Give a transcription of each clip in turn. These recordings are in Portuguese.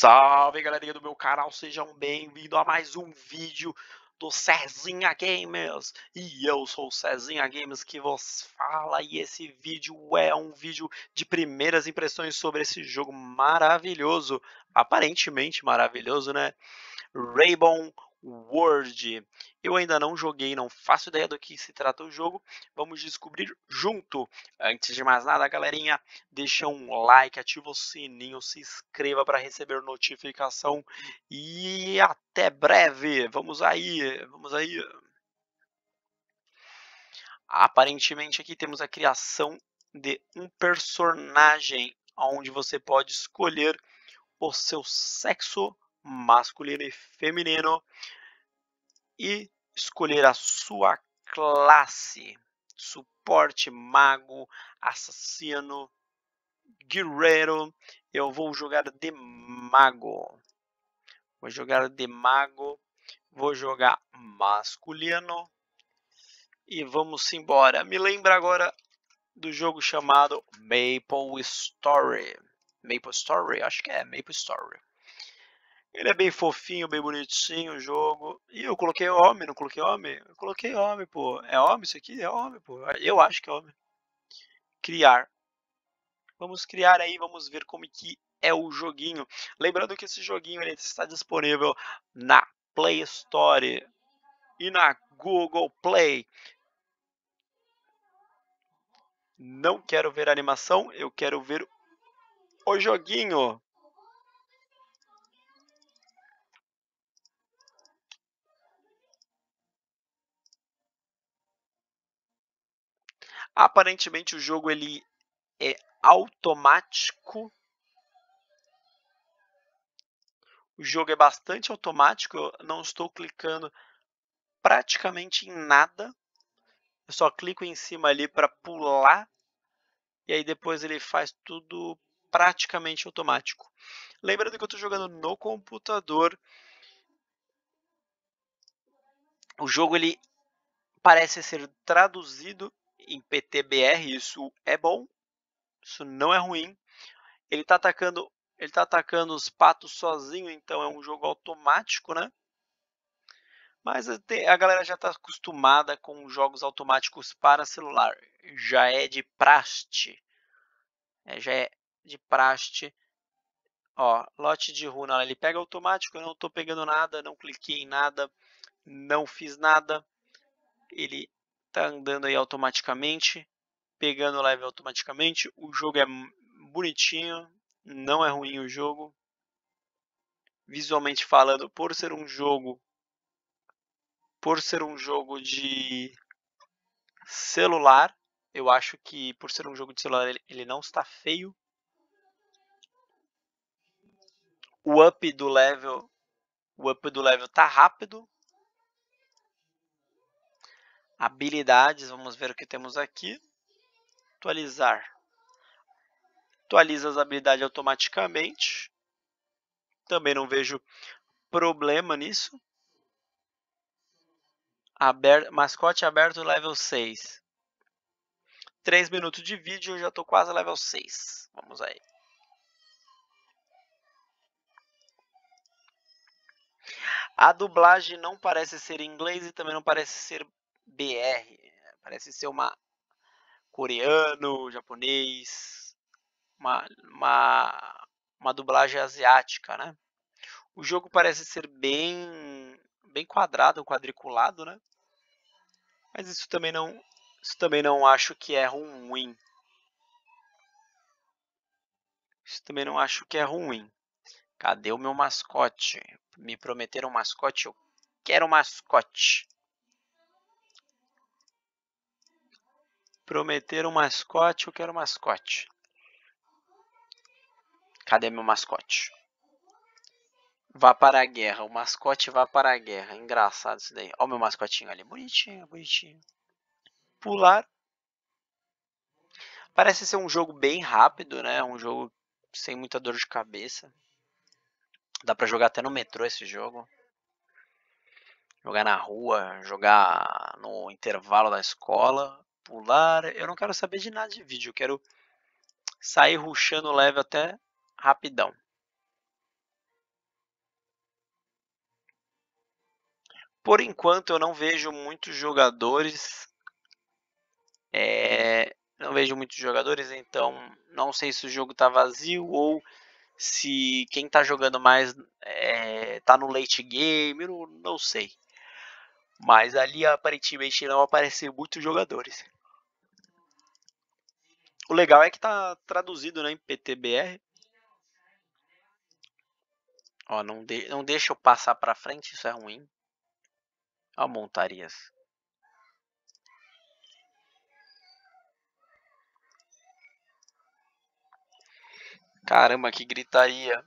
Salve galerinha do meu canal, sejam bem-vindos a mais um vídeo do Cezinha Games E eu sou o Cezinha Games que vos fala E esse vídeo é um vídeo de primeiras impressões sobre esse jogo maravilhoso Aparentemente maravilhoso, né? Rainbow World. Eu ainda não joguei, não faço ideia do que se trata o jogo. Vamos descobrir junto. Antes de mais nada, galerinha, deixa um like, ativa o sininho, se inscreva para receber notificação e até breve. Vamos aí, vamos aí. Aparentemente aqui temos a criação de um personagem onde você pode escolher o seu sexo masculino e feminino e escolher a sua classe. Suporte, mago, assassino, guerreiro. Eu vou jogar de mago. Vou jogar de mago. Vou jogar masculino. E vamos embora. Me lembra agora do jogo chamado Maple Story. Maple Story? Acho que é Maple Story. Ele é bem fofinho, bem bonitinho o jogo. E eu coloquei homem, não coloquei homem? Eu coloquei homem, pô. É homem isso aqui? É homem, pô. Eu acho que é homem. Criar. Vamos criar aí, vamos ver como que é o joguinho. Lembrando que esse joguinho ele está disponível na Play Store e na Google Play. Não quero ver a animação, eu quero ver o joguinho. Aparentemente o jogo ele é automático. O jogo é bastante automático, eu não estou clicando praticamente em nada. Eu só clico em cima ali para pular e aí depois ele faz tudo praticamente automático. Lembrando que eu estou jogando no computador, o jogo ele parece ser traduzido em PTBR, isso é bom, isso não é ruim. Ele está atacando, ele tá atacando os patos sozinho, então é um jogo automático, né? Mas a galera já está acostumada com jogos automáticos para celular. Já é de praste. É, já é de praste. Ó, lote de runa, ele pega automático, eu não estou pegando nada, não cliquei em nada, não fiz nada. Ele tá andando aí automaticamente, pegando o leve automaticamente. O jogo é bonitinho, não é ruim o jogo. Visualmente falando, por ser um jogo por ser um jogo de celular, eu acho que por ser um jogo de celular ele, ele não está feio. O up do level, o up do level tá rápido, Habilidades, vamos ver o que temos aqui. Atualizar. Atualiza as habilidades automaticamente. Também não vejo problema nisso. mascote aberto level 6. 3 minutos de vídeo, eu já estou quase level 6. Vamos aí. A dublagem não parece ser em inglês e também não parece ser BR. Parece ser uma coreano, japonês, uma, uma, uma dublagem asiática, né? O jogo parece ser bem bem quadrado, quadriculado, né? Mas isso também não isso também não acho que é ruim. Isso também não acho que é ruim. Cadê o meu mascote? Me prometeram um mascote, eu quero um mascote. Prometer um mascote, eu quero um mascote. Cadê meu mascote? Vá para a guerra, o mascote vá para a guerra. Engraçado isso daí. Ó o meu mascotinho ali, bonitinho, bonitinho. Pular. Parece ser um jogo bem rápido, né? Um jogo sem muita dor de cabeça. Dá pra jogar até no metrô esse jogo. Jogar na rua, jogar no intervalo da escola pular. Eu não quero saber de nada de vídeo. Eu quero sair ruxando leve até rapidão. Por enquanto, eu não vejo muitos jogadores. É, não vejo muitos jogadores, então não sei se o jogo está vazio ou se quem está jogando mais está é, tá no late game, não, não sei. Mas ali aparentemente não apareceram muitos jogadores. O legal é que tá traduzido né, em PTBR. Ó, não, de, não deixa eu passar para frente, isso é ruim. Ó, montarias. Caramba, que gritaria.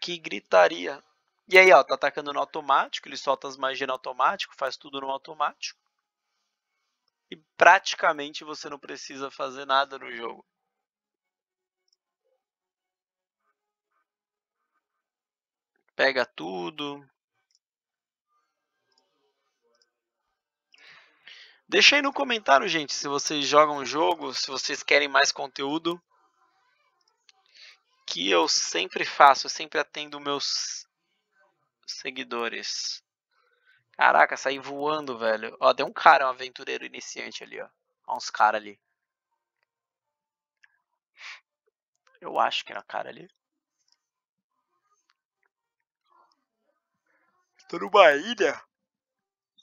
Que gritaria. E aí, ó, tá atacando no automático, ele solta as magias no automático, faz tudo no automático praticamente você não precisa fazer nada no jogo. Pega tudo. Deixa aí no comentário, gente, se vocês jogam o jogo, se vocês querem mais conteúdo. Que eu sempre faço, eu sempre atendo meus seguidores. Caraca, saí voando, velho. Ó, tem um cara, um aventureiro iniciante ali, ó. Ó uns caras ali. Eu acho que era cara ali. Tô numa ilha.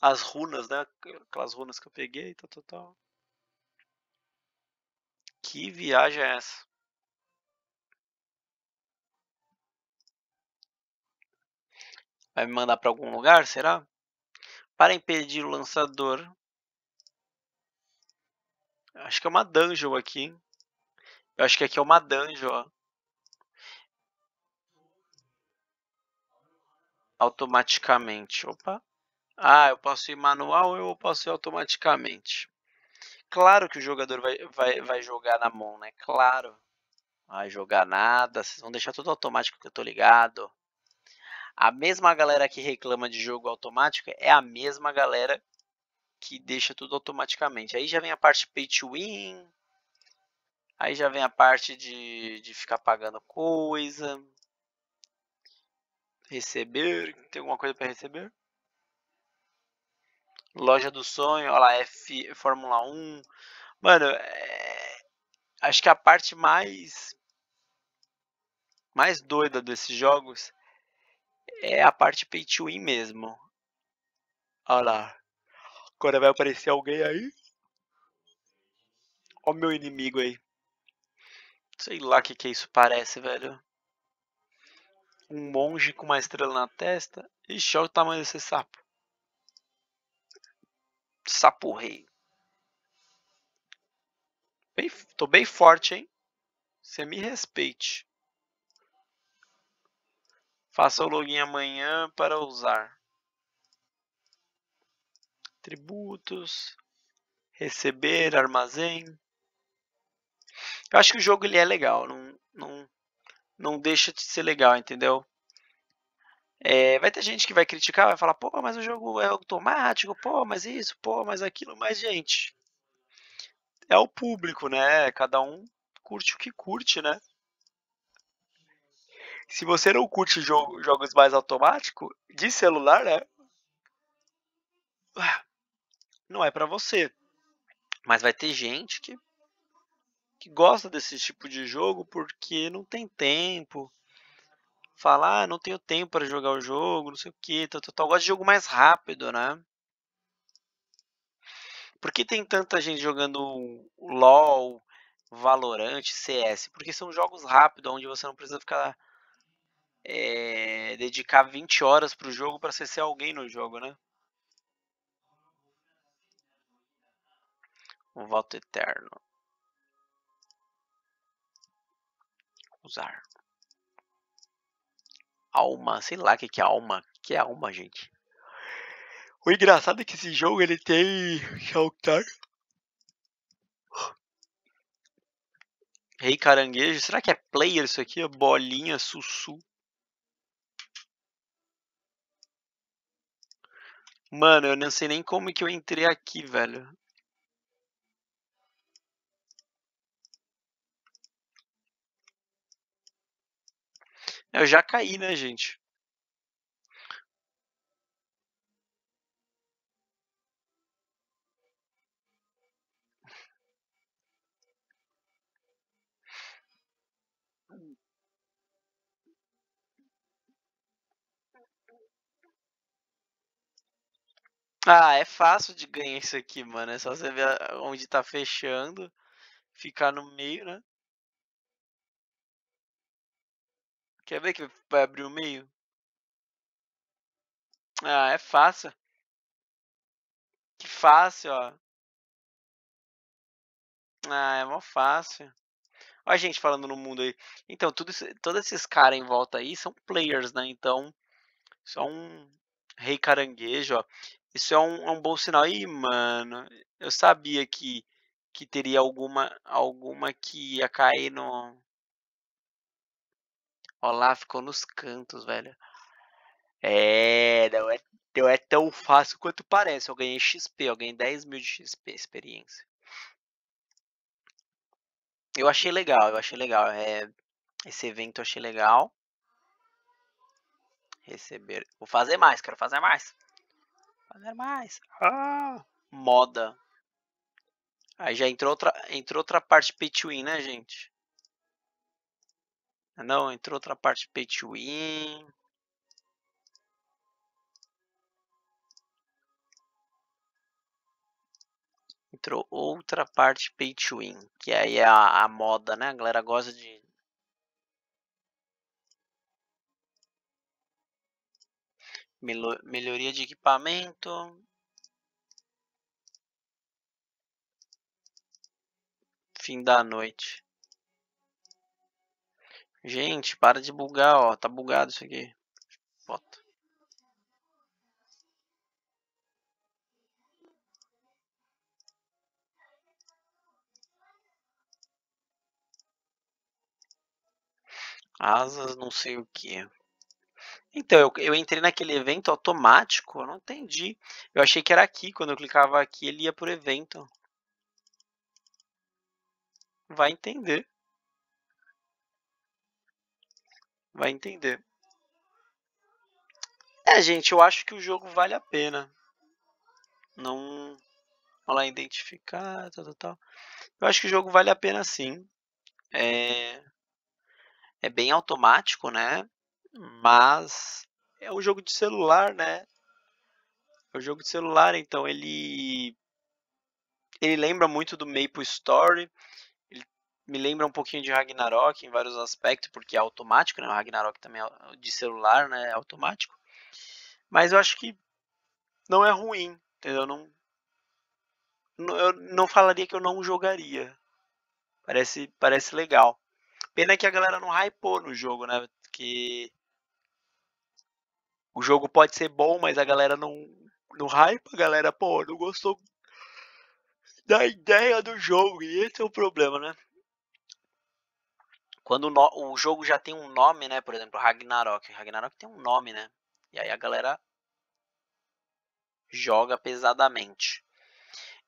As runas, né? Aquelas runas que eu peguei, tal, tal, tal. Que viagem é essa? Vai me mandar pra algum lugar, será? Para impedir o lançador. Acho que é uma dungeon aqui. Eu acho que aqui é uma dungeon, ó. Automaticamente. Opa. Ah, eu posso ir manual ou eu posso ir automaticamente. Claro que o jogador vai, vai, vai jogar na mão, né? Claro. Vai jogar nada. Vocês vão deixar tudo automático que eu tô ligado. A mesma galera que reclama de jogo automático é a mesma galera que deixa tudo automaticamente. Aí já vem a parte pay to win, aí já vem a parte de, de ficar pagando coisa, receber, tem alguma coisa para receber? Loja do Sonho, olha lá, é F, Fórmula 1. Mano, é... acho que a parte mais mais doida desses jogos é a parte pay to win mesmo. Olha lá. Agora vai aparecer alguém aí. Olha o meu inimigo aí. Sei lá o que, que isso parece, velho. Um monge com uma estrela na testa. Ixi, olha o tamanho desse sapo. Sapo rei. Bem, tô bem forte, hein? Você me respeite. Faça o login amanhã para usar. Tributos. Receber, armazém. Eu acho que o jogo ele é legal. Não, não, não deixa de ser legal, entendeu? É, vai ter gente que vai criticar, vai falar, pô, mas o jogo é automático, pô, mas isso, pô, mas aquilo, mas gente. É o público, né? Cada um curte o que curte, né? se você não curte jogo, jogos mais automáticos, de celular, né? Ah, não é para você. Mas vai ter gente que, que gosta desse tipo de jogo porque não tem tempo. Fala, ah, não tenho tempo para jogar o jogo, não sei o que, tal, tal, tal. Gosta de jogo mais rápido, né? Por que tem tanta gente jogando LOL, Valorant, CS? Porque são jogos rápidos, onde você não precisa ficar é, dedicar 20 horas para o jogo para você ser alguém no jogo, né? Um voto eterno. Usar. Alma, sei lá o que, que é alma. O que é alma, gente? O engraçado é que esse jogo ele tem. Shelter. Rei Caranguejo. Será que é player isso aqui? Bolinha, Sussu. Mano, eu não sei nem como que eu entrei aqui, velho. Eu já caí, né, gente? Ah, é fácil de ganhar isso aqui, mano. É só você ver onde tá fechando, ficar no meio, né? Quer ver que vai abrir o meio? Ah, é fácil. Que fácil, ó. Ah, é mó fácil. Olha a gente falando no mundo aí. Então, tudo isso, todos esses caras em volta aí são players, né? Então, só um rei caranguejo, ó. Isso é um, é um bom sinal. Ih, mano, eu sabia que, que teria alguma, alguma que ia cair no. Olha lá, ficou nos cantos, velho. É, não é, não é tão fácil quanto parece. Eu ganhei XP, eu ganhei 10 mil de XP experiência. Eu achei legal, eu achei legal. É, esse evento eu achei legal. Receber. Vou fazer mais, quero fazer mais fazer mais. Ah, moda. Aí já entrou outra, entrou outra parte pay to win, né, gente? Ah, não, entrou outra parte pay to win. Entrou outra parte pay to win, que aí é a, a moda, né? A galera gosta de, melhoria de equipamento. Fim da noite. Gente, para de bugar, ó. Tá bugado isso aqui. Bota. Asas não sei o que. Então, eu, eu entrei naquele evento automático, eu não entendi. Eu achei que era aqui, quando eu clicava aqui ele ia pro evento. Vai entender. Vai entender. É, gente, eu acho que o jogo vale a pena. Não. Olha lá, identificar, tal, tal, tal. Eu acho que o jogo vale a pena sim. É, é bem automático, né? Mas é um jogo de celular, né? É um jogo de celular, então ele ele lembra muito do Maple Story. Ele me lembra um pouquinho de Ragnarok em vários aspectos, porque é automático, né? O Ragnarok também é de celular, né? É automático. Mas eu acho que não é ruim, entendeu? Não, eu não falaria que eu não jogaria. Parece, parece legal. Pena que a galera não hypou no jogo, né? Que o jogo pode ser bom, mas a galera não, não hype, a galera, pô, não gostou da ideia do jogo. E esse é o problema, né? Quando o, no, o jogo já tem um nome, né? Por exemplo, Ragnarok. Ragnarok tem um nome, né? E aí a galera joga pesadamente.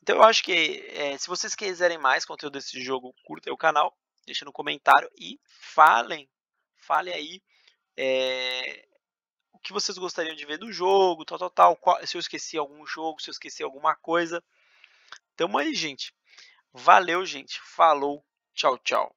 Então eu acho que é, se vocês quiserem mais conteúdo desse jogo, curta o canal, deixa no comentário e falem. Falem aí é, que vocês gostariam de ver do jogo, tal, tal, tal. Qual, se eu esqueci algum jogo, se eu esqueci alguma coisa. Tamo aí, gente. Valeu, gente. Falou. Tchau, tchau.